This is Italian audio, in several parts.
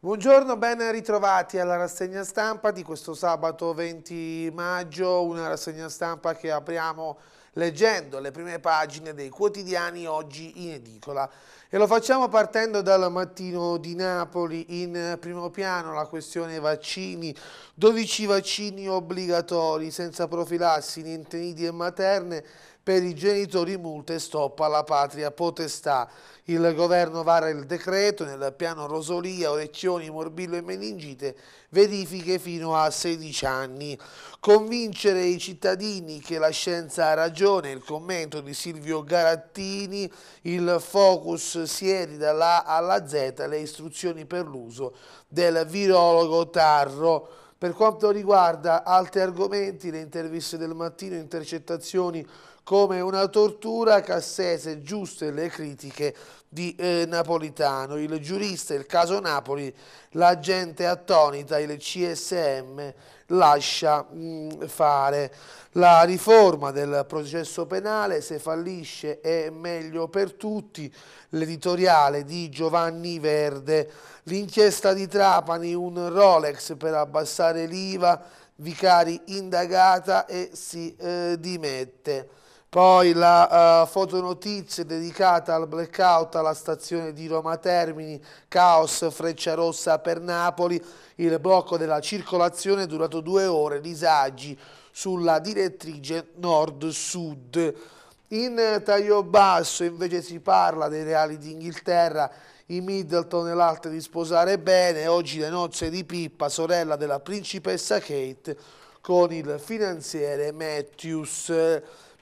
Buongiorno, ben ritrovati alla rassegna stampa di questo sabato 20 maggio, una rassegna stampa che apriamo leggendo le prime pagine dei quotidiani oggi in edicola. E lo facciamo partendo dal mattino di Napoli, in primo piano la questione vaccini, 12 vaccini obbligatori senza profilassi, niente nidi e materne, per i genitori multe stop alla patria potestà. Il governo vara il decreto nel piano Rosolia, Orecchioni, Morbillo e Meningite, verifiche fino a 16 anni. Convincere i cittadini che la scienza ha ragione, il commento di Silvio Garattini, il focus sieri dalla A alla Z, le istruzioni per l'uso del virologo Tarro. Per quanto riguarda altri argomenti, le interviste del mattino, intercettazioni come una tortura Cassese giuste le critiche di eh, Napolitano, il giurista, il caso Napoli, la gente attonita, il CSM lascia mh, mm, fare. La riforma del processo penale se fallisce è meglio per tutti, l'editoriale di Giovanni Verde, l'inchiesta di Trapani, un Rolex per abbassare l'IVA, Vicari indagata e si eh, dimette. Poi la uh, eh, fotonotizia dedicata al blackout alla stazione di Roma Termini, caos freccia rossa per Napoli, il blocco della circolazione è durato due ore, disagi sulla direttrice nord-sud. In eh, taglio basso invece si parla dei reali d'Inghilterra, i Middleton e l'arte di sposare bene, oggi le nozze di Pippa, sorella della principessa Kate, con il finanziere Matthews.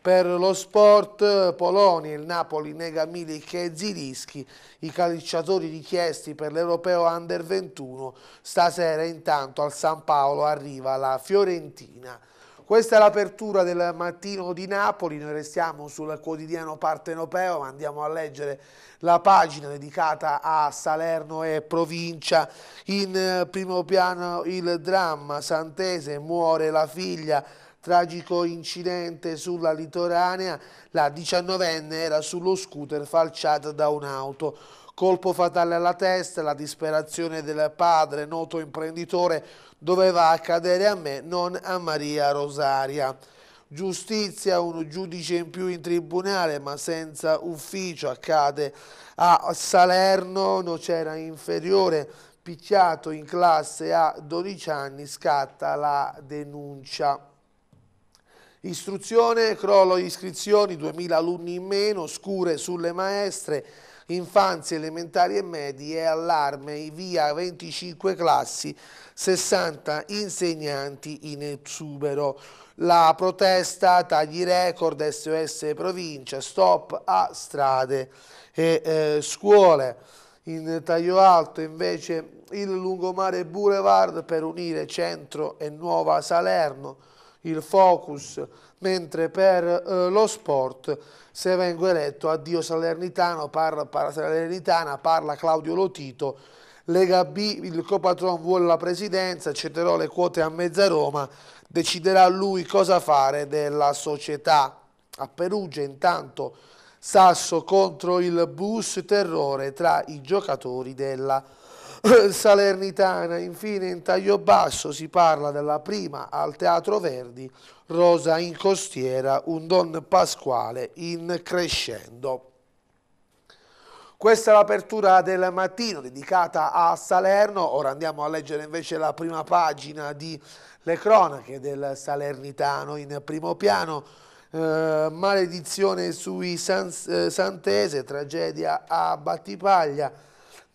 Per lo sport Polonia, il Napoli nega Milik e Zirischi, i calciatori richiesti per l'Europeo Under 21. Stasera intanto al San Paolo arriva la Fiorentina. Questa è l'apertura del mattino di Napoli, noi restiamo sul quotidiano partenopeo ma andiamo a leggere la pagina dedicata a Salerno e provincia. In eh, primo piano il dramma, Santese muore la figlia Tragico incidente sulla litoranea, la diciannovenne era sullo scooter falciata da un'auto. Colpo fatale alla testa, la disperazione del padre, noto imprenditore, doveva accadere a me, non a Maria Rosaria. Giustizia, un giudice in più in tribunale, ma senza ufficio, accade a Salerno, Nocera Inferiore, picchiato in classe a 12 anni, scatta la denuncia. Istruzione, crollo iscrizioni, 2000 alunni in meno, scure sulle maestre, infanzie elementari e medie, allarme, via 25 classi, 60 insegnanti in esubero. La protesta, tagli record, SOS provincia, stop a strade e eh, scuole. In taglio alto invece il lungomare Boulevard per unire centro e Nuova Salerno il focus, mentre per eh, lo sport, se vengo eletto, addio Salernitano, parla, parla Salernitana, parla Claudio Lotito, Lega B, il Copatron vuole la presidenza, cederò le quote a mezza Roma, deciderà lui cosa fare della società. A Perugia intanto Sasso contro il bus terrore tra i giocatori della salernitana, infine in taglio basso si parla della prima al Teatro Verdi, Rosa in costiera, un Don Pasquale in crescendo. Questa è l'apertura del mattino dedicata a Salerno, ora andiamo a leggere invece la prima pagina di Le cronache del Salernitano in primo piano, eh, maledizione sui San, eh, Santese, tragedia a Battipaglia,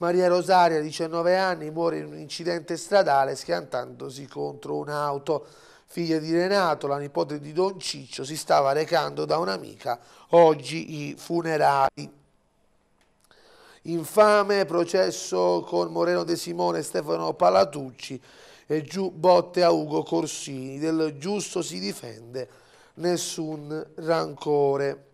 Maria Rosaria, 19 anni, muore in un incidente stradale schiantandosi contro un'auto. Figlia di Renato, la nipote di Don Ciccio, si stava recando da un'amica oggi i funerali. Infame processo con Moreno De Simone e Stefano Palatucci e giù botte a Ugo Corsini. Del giusto si difende, nessun rancore.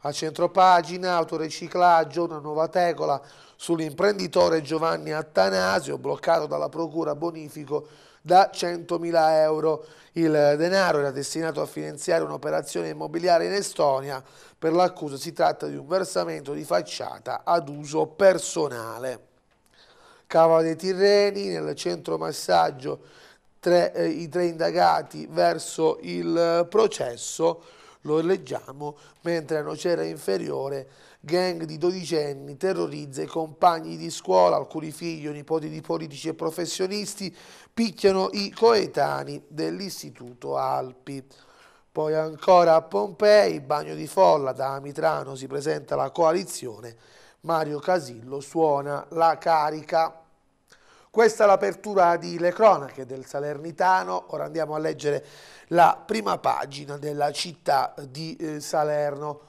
A centropagina, autoriciclaggio, una nuova tegola sull'imprenditore Giovanni Attanasio, bloccato dalla procura bonifico da 100.000 euro. Il denaro era destinato a finanziare un'operazione immobiliare in Estonia. Per l'accusa si tratta di un versamento di facciata ad uso personale. Cava dei Tirreni, nel centro massaggio tre, eh, i tre indagati verso il processo lo leggiamo, mentre a Nocera Inferiore gang di dodicenni terrorizza i compagni di scuola, alcuni figli o nipoti di politici e professionisti picchiano i coetanei dell'Istituto Alpi. Poi ancora a Pompei, bagno di folla, da Amitrano si presenta la coalizione, Mario Casillo suona la carica. Questa è l'apertura di Le Cronache del Salernitano, ora andiamo a leggere la prima pagina della città di eh, Salerno.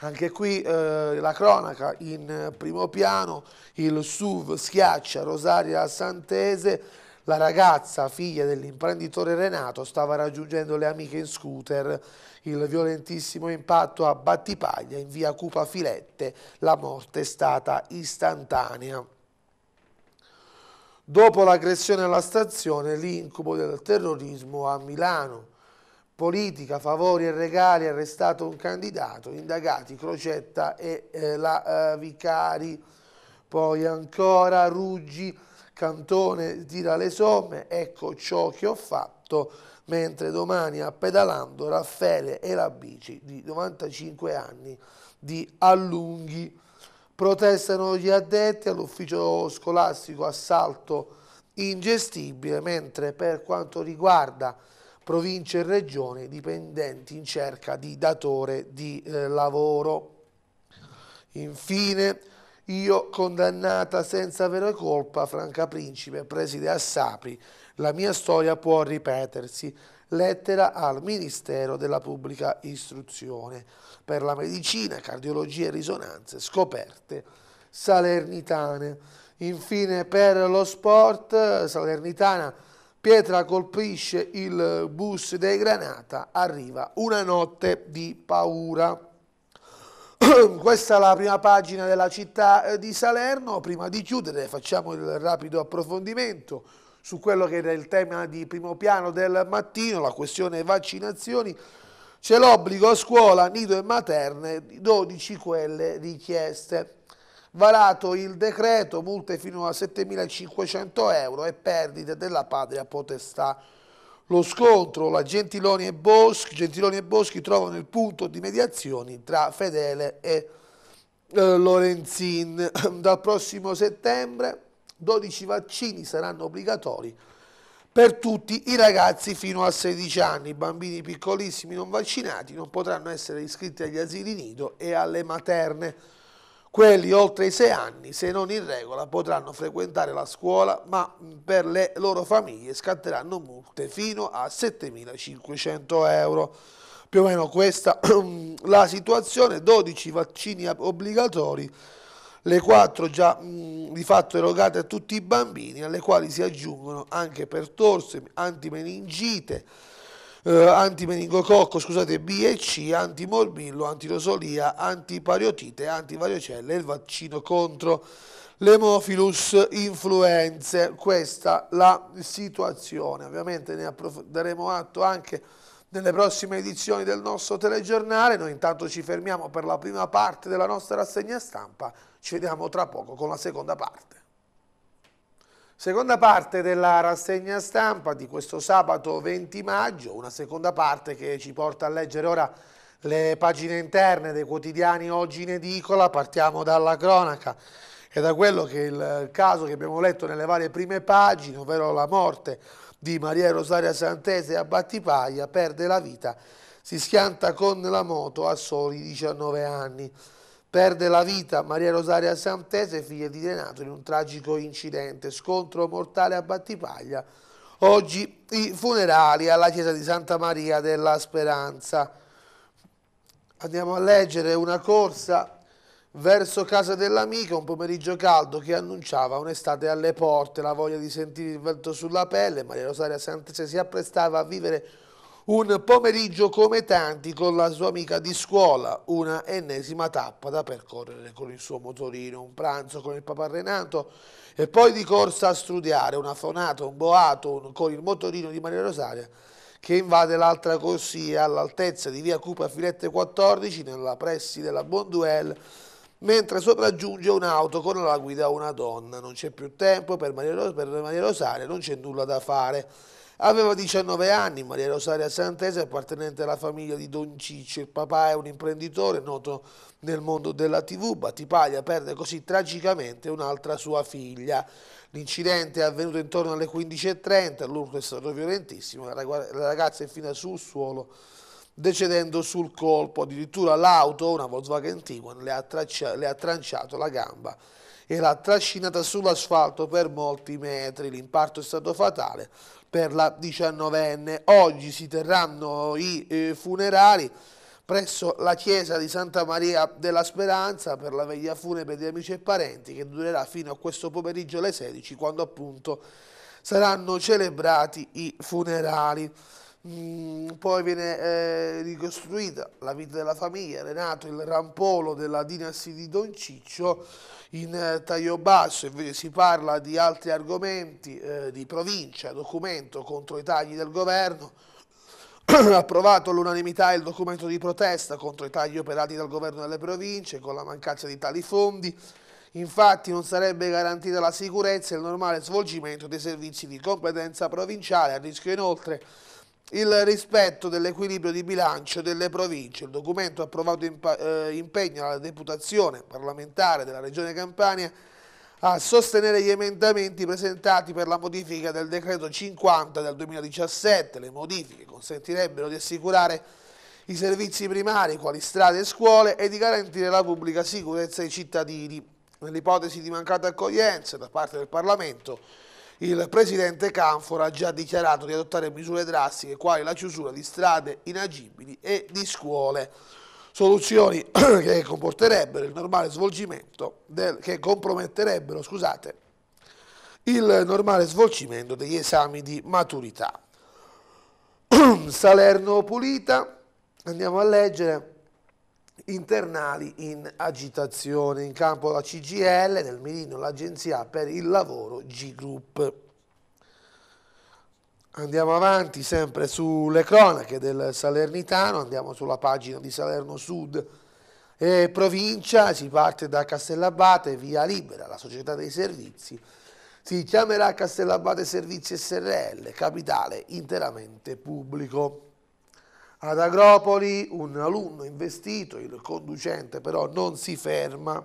Anche qui eh, la cronaca in primo piano, il SUV schiaccia Rosaria Santese, la ragazza, figlia dell'imprenditore Renato, stava raggiungendo le amiche in scooter. Il violentissimo impatto a Battipaglia in via Cupa Filette, la morte è stata istantanea. Dopo l'aggressione alla stazione, l'incubo del terrorismo a Milano. Politica, favori e regali, arrestato un candidato, indagati Crocetta e eh, la eh, Vicari. Poi ancora Ruggi, Cantone tira le somme, ecco ciò che ho fatto, mentre domani a Pedalando Raffaele e la bici di 95 anni di Allunghi. Protestano gli addetti all'ufficio scolastico assalto ingestibile, mentre per quanto riguarda province e regioni dipendenti in cerca di datore di eh, lavoro. Infine, io condannata senza vera colpa, Franca Principe, preside a Sapri, la mia storia può ripetersi lettera al Ministero della Pubblica Istruzione per la medicina, cardiologia e risonanze scoperte salernitane. Infine per lo sport salernitana Pietra colpisce il bus dei Granata, arriva una notte di paura. Questa è la prima pagina della città eh, di Salerno, prima di chiudere facciamo il rapido approfondimento su quello che era il tema di primo piano del mattino, la questione vaccinazioni, c'è l'obbligo a scuola, nido e materne, 12 quelle richieste. Varato il decreto, multe fino a 7.500 euro e perdite della patria potestà. Lo scontro, la Gentiloni e, Boschi, Gentiloni e Boschi trovano il punto di mediazione tra Fedele e eh, Lorenzin. Dal prossimo settembre 12 vaccini saranno obbligatori per tutti i ragazzi fino a 16 anni. I bambini piccolissimi non vaccinati non potranno essere iscritti agli asili nido e alle materne. Quelli oltre i 6 anni, se non in regola, potranno frequentare la scuola, ma per le loro famiglie scatteranno multe fino a 7.500 euro. Più o meno questa la situazione, 12 vaccini obbligatori le quattro già mh, di fatto erogate a tutti i bambini, alle quali si aggiungono anche pertorse, antimeningite, eh, antimeningococco, scusate, B e C, antimorbillo, antirosolia, antipariotite, antivariocelle e il vaccino contro l'emophilus influenze. Questa la situazione. Ovviamente ne daremo atto anche nelle prossime edizioni del nostro telegiornale. Noi intanto ci fermiamo per la prima parte della nostra rassegna stampa. Ci vediamo tra poco con la seconda parte. Seconda parte della rassegna stampa di questo sabato 20 maggio, una seconda parte che ci porta a leggere ora le pagine interne dei quotidiani oggi in edicola, partiamo dalla cronaca e da quello che è il caso che abbiamo letto nelle varie prime pagine, ovvero la morte di Maria Rosaria Santese a Battipaglia, perde la vita, si schianta con la moto a soli 19 anni. Perde la vita Maria Rosaria Santese, figlia di Renato, in un tragico incidente, scontro mortale a Battipaglia. Oggi i funerali alla chiesa di Santa Maria della Speranza. Andiamo a leggere una corsa verso casa dell'amica, un pomeriggio caldo che annunciava un'estate alle porte, la voglia di sentire il vento sulla pelle. Maria Rosaria Santese si apprestava a vivere un'estate un pomeriggio come tanti con la sua amica di scuola, una ennesima tappa da percorrere con il suo motorino, un pranzo con il papà Renato e poi di corsa a studiare, una fonata, un boato un, con il motorino di Maria Rosaria che invade l'altra corsia all'altezza di via Cupa Filette 14 nella pressi della Bonduel mentre sopraggiunge un'auto con alla guida una donna. Non c'è più tempo per Maria, per Maria Rosaria, non c'è nulla da fare. Aveva 19 anni, Maria Rosaria Santese, appartenente alla famiglia di Don Ciccio. Il papà è un imprenditore noto nel mondo della TV. Battipaglia perde così tragicamente un'altra sua figlia. L'incidente è avvenuto intorno alle 15.30, l'urto è stato violentissimo, la ragazza è finita sul suolo decedendo sul colpo, addirittura l'auto, una Volkswagen Tiguan, le le ha tranciato la gamba e l'ha trascinata sull'asfalto per molti metri. L'impatto è stato fatale, per la diciannovenne. Oggi si terranno i eh, funerali presso la chiesa di Santa Maria della Speranza per la veglia funebre di amici e parenti che durerà fino a questo pomeriggio alle 16 quando appunto saranno celebrati i funerali. Mm, poi viene eh, ricostruita la vita della famiglia, Renato il rampolo della dinastia di Don Ciccio in eh, taglio basso, invece si parla di altri argomenti eh, di provincia, documento contro i tagli del governo, approvato all'unanimità il documento di protesta contro i tagli operati dal governo delle province con la mancanza di tali fondi, Infatti non sarebbe garantita la sicurezza e il normale svolgimento dei servizi di competenza provinciale, a rischio inoltre il rispetto dell'equilibrio di bilancio delle province. Il documento approvato eh, impegna la deputazione parlamentare della Regione Campania a sostenere gli emendamenti presentati per la modifica del decreto 50 del 2017. Le modifiche consentirebbero di assicurare i servizi primari quali strade e scuole e di garantire la pubblica sicurezza ai cittadini. Nell'ipotesi di mancata accoglienza da parte del Parlamento, il presidente Canfora ha già dichiarato di adottare misure drastiche quali la chiusura di strade inagibili e di scuole soluzioni che comporterebbero il normale svolgimento, del, che comprometterebbero, scusate, il normale svolgimento degli esami di maturità. Salerno Pulita, andiamo a leggere internali in agitazione. In campo la CGL, nel mirino l'Agenzia per il Lavoro G Group. Andiamo avanti sempre sulle cronache del Salernitano, andiamo sulla pagina di Salerno Sud e provincia, si parte da Castellabate, via libera, la società dei servizi, si chiamerà Castellabate Servizi SRL, capitale interamente pubblico. Ad Agropoli un alunno investito, il conducente però non si ferma.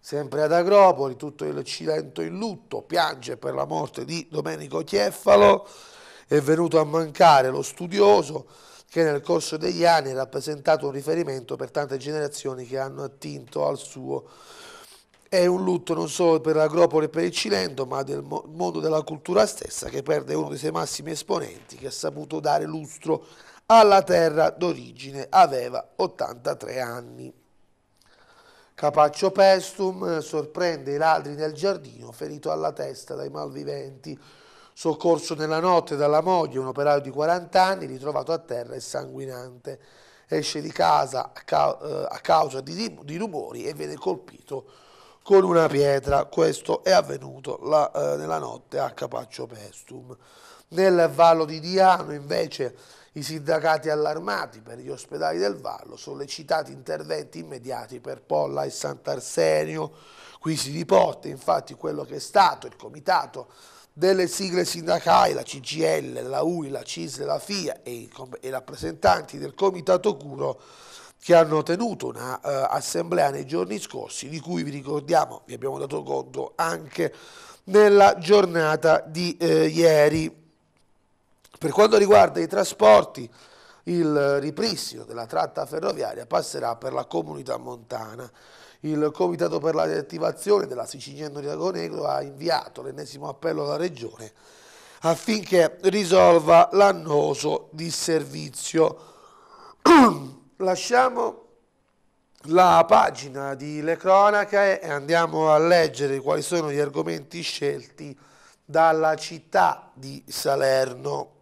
Sempre ad Agropoli tutto il Cilento in lutto, piange per la morte di Domenico Chieffalo, è venuto a mancare lo studioso che nel corso degli anni ha rappresentato un riferimento per tante generazioni che hanno attinto al suo è un lutto non solo per l'Agropoli e per il Cilento, ma del mondo della cultura stessa che perde uno dei suoi massimi esponenti che ha saputo dare lustro alla terra d'origine. Aveva 83 anni. Capaccio Pestum eh, sorprende i ladri nel giardino, ferito alla testa dai malviventi. Soccorso nella notte dalla moglie, un operaio di 40 anni, ritrovato a terra e sanguinante. Esce di casa a, eh, causa di rumori e viene colpito con una pietra. Questo è avvenuto la, eh, nella notte a Capaccio Pestum. Nel Vallo di Diano invece i sindacati allarmati per gli ospedali del Vallo, sollecitati interventi immediati per Polla e Sant'Arsenio. Qui si riporta infatti quello che è stato il comitato delle sigle sindacali, la CGL, la UI, la CIS, la FIA e i, rappresentanti del comitato curo che hanno tenuto un'assemblea eh, uh, nei giorni scorsi, di cui vi ricordiamo, vi abbiamo dato conto anche nella giornata di uh, ieri. Per quanto riguarda i trasporti, il ripristino della tratta ferroviaria passerà per la comunità montana. Il Comitato per la riattivazione della Sicilia e Lago Negro ha inviato l'ennesimo appello alla Regione affinché risolva l'annoso disservizio. lasciamo la pagina di Le Cronache e andiamo a leggere quali sono gli argomenti scelti dalla città di Salerno.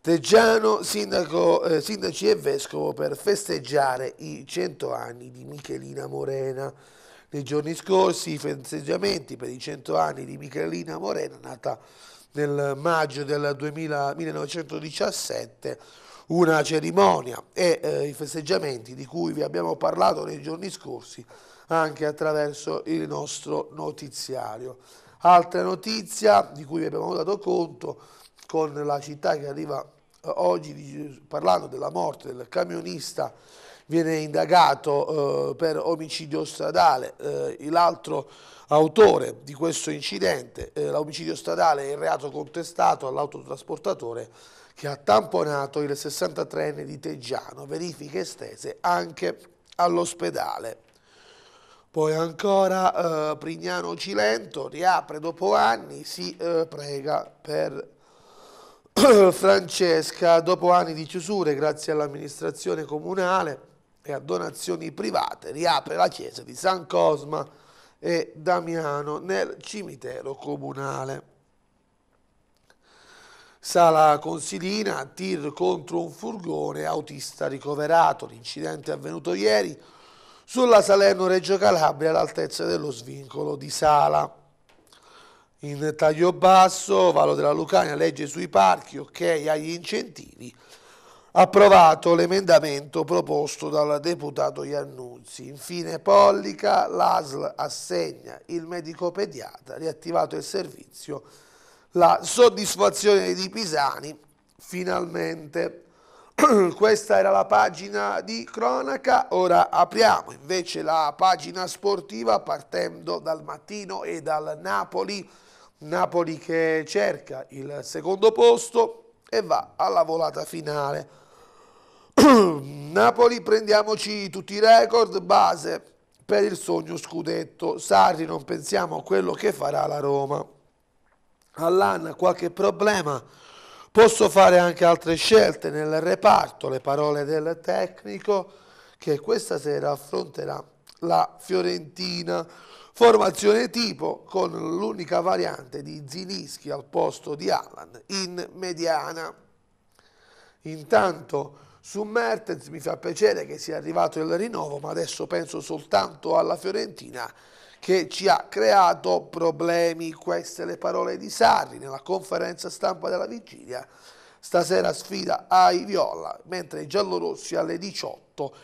Teggiano, sindaco, eh, sindaci e vescovo per festeggiare i 100 anni di Michelina Morena. Nei giorni scorsi i festeggiamenti per i 100 anni di Michelina Morena, nata nel maggio del 2000, 1917, una cerimonia e eh, i festeggiamenti di cui vi abbiamo parlato nei giorni scorsi anche attraverso il nostro notiziario. Altra notizia di cui vi abbiamo dato conto con la città che arriva eh, oggi parlando della morte del camionista viene indagato eh, per omicidio stradale, eh, l'altro autore di questo incidente, eh, l'omicidio stradale è il reato contestato all'autotrasportatore che ha tamponato il 63enne di Teggiano, verifiche estese anche all'ospedale. Poi ancora eh, Prignano Cilento riapre dopo anni, si eh, prega per Francesca dopo anni di chiusure grazie all'amministrazione comunale e a donazioni private riapre la chiesa di San Cosma e Damiano nel cimitero comunale. Sala Consilina, tir contro un furgone, autista ricoverato. L'incidente è avvenuto ieri sulla Salerno-Reggio Calabria all'altezza dello svincolo di Sala. In taglio basso, Valo della Lucania, legge sui parchi, ok agli incentivi. Approvato l'emendamento proposto dal deputato Iannuzzi. Infine Pollica, l'ASL assegna il medico pediatra, riattivato il servizio la soddisfazione di Pisani finalmente. Questa era la pagina di cronaca, ora apriamo invece la pagina sportiva partendo dal mattino e dal Napoli. Napoli che cerca il secondo posto e va alla volata finale. Napoli prendiamoci tutti i record base per il sogno scudetto. Sarri non pensiamo a quello che farà la Roma all'Anna qualche problema, posso fare anche altre scelte nel reparto, le parole del tecnico che questa sera affronterà la Fiorentina. Formazione tipo con l'unica variante di Zinischi al posto di Alan in mediana. Intanto su Mertens mi fa piacere che sia arrivato il rinnovo, ma adesso penso soltanto alla Fiorentina che ci ha creato problemi. Queste le parole di Sarri nella conferenza stampa della vigilia. Stasera sfida ai Viola, mentre i giallorossi alle 18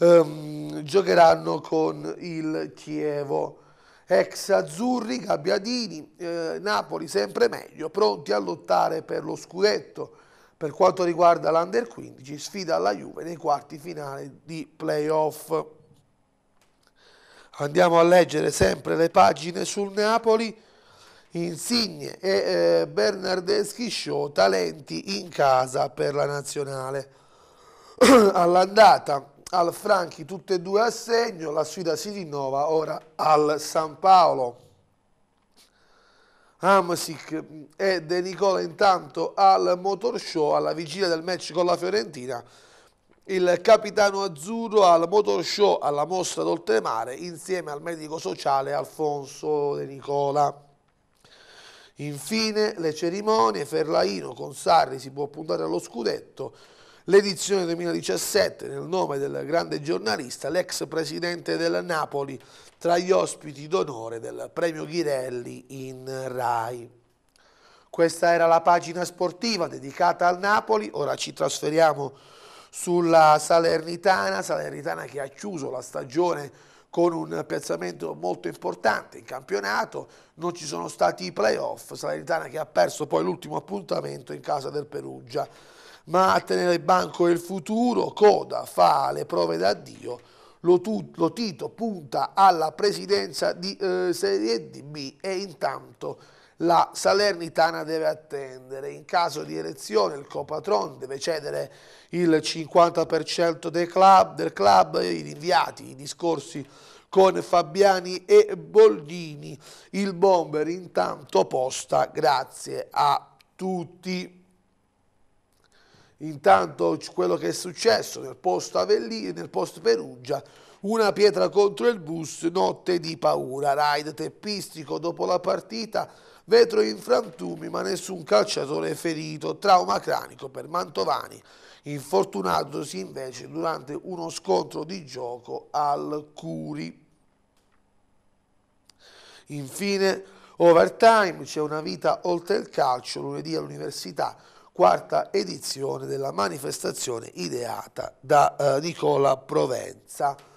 ehm, giocheranno con il Chievo. Ex Azzurri, Gabbiadini, eh, Napoli sempre meglio, pronti a lottare per lo scudetto. Per quanto riguarda l'Under 15, sfida alla Juve nei quarti finali di playoff andiamo a leggere sempre le pagine sul Napoli, Insigne e eh, Bernardeschi Show, talenti in casa per la nazionale. All'andata al Franchi tutte e due a segno, la sfida si rinnova ora al San Paolo. Amsic e De Nicola intanto al Motor Show alla vigilia del match con la Fiorentina il capitano azzurro al motor show alla mostra d'oltremare insieme al medico sociale Alfonso De Nicola. Infine le cerimonie, Ferlaino con Sarri si può puntare allo scudetto, l'edizione 2017 nel nome del grande giornalista, l'ex presidente del Napoli tra gli ospiti d'onore del premio Ghirelli in Rai. Questa era la pagina sportiva dedicata al Napoli, ora ci trasferiamo sulla Salernitana, Salernitana che ha chiuso la stagione con un piazzamento molto importante in campionato, non ci sono stati i playoff, Salernitana che ha perso poi l'ultimo appuntamento in casa del Perugia, ma a tenere banco il futuro, Coda fa le prove d'addio, Lotito punta alla presidenza di eh, Serie D e intanto la Salernitana deve attendere. In caso di elezione il Copatron deve cedere il 50% del club, del club i rinviati, i discorsi con Fabiani e Boldini. Il bomber intanto posta grazie a tutti. Intanto quello che è successo nel post, Avellino, nel post Perugia, una pietra contro il bus, notte di paura, raid teppistico dopo la partita, vetro in frantumi ma nessun calciatore ferito, trauma cranico per Mantovani, infortunandosi invece durante uno scontro di gioco al Curi. Infine, overtime, c'è una vita oltre il calcio, lunedì all'università, quarta edizione della manifestazione ideata da eh, Nicola Provenza.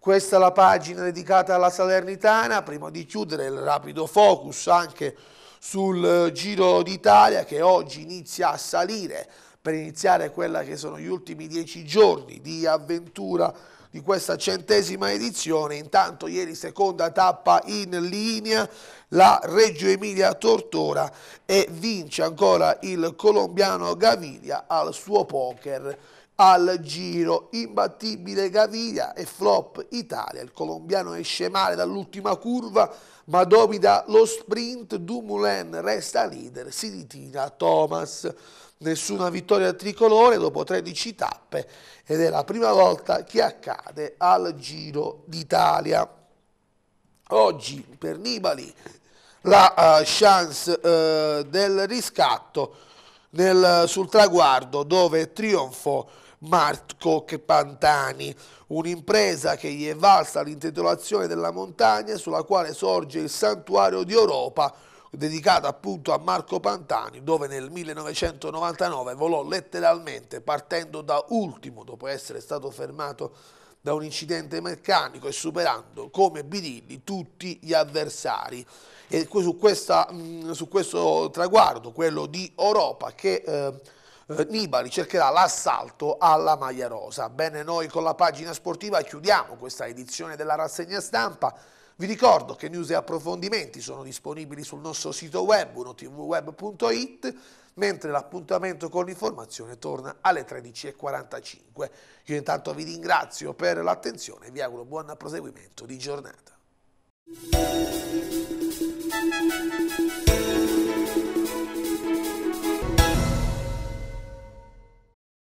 Questa è la pagina dedicata alla Salernitana, prima di chiudere il rapido focus anche sul eh, Giro d'Italia che oggi inizia a salire per iniziare quella che sono gli ultimi dieci giorni di avventura di questa centesima edizione. Intanto ieri seconda tappa in linea la Reggio Emilia Tortora e vince ancora il colombiano Gaviria al suo poker al giro, imbattibile Gaviria e flop Italia, il colombiano esce male dall'ultima curva ma domina lo sprint, Dumoulin resta leader, si ritira Thomas, nessuna vittoria tricolore dopo 13 tappe ed è la prima volta che accade al Giro d'Italia. Oggi per Nibali la uh, chance uh, del riscatto nel, sul traguardo dove trionfo Marco Pantani, un'impresa che gli è valsa l'intitolazione della montagna sulla quale sorge il Santuario di Europa, dedicato appunto a Marco Pantani, dove nel 1999 volò letteralmente partendo da ultimo dopo essere stato fermato da un incidente meccanico e superando come birilli tutti gli avversari. E su, questa, mm, su questo traguardo, quello di Europa, che... Eh, eh, Nibali cercherà l'assalto alla maglia rosa. Bene, noi con la pagina sportiva chiudiamo questa edizione della rassegna stampa. Vi ricordo che news e approfondimenti sono disponibili sul nostro sito web unotvweb.it mentre l'appuntamento con l'informazione torna alle 13.45. Io intanto vi ringrazio per l'attenzione e vi auguro buon proseguimento di giornata.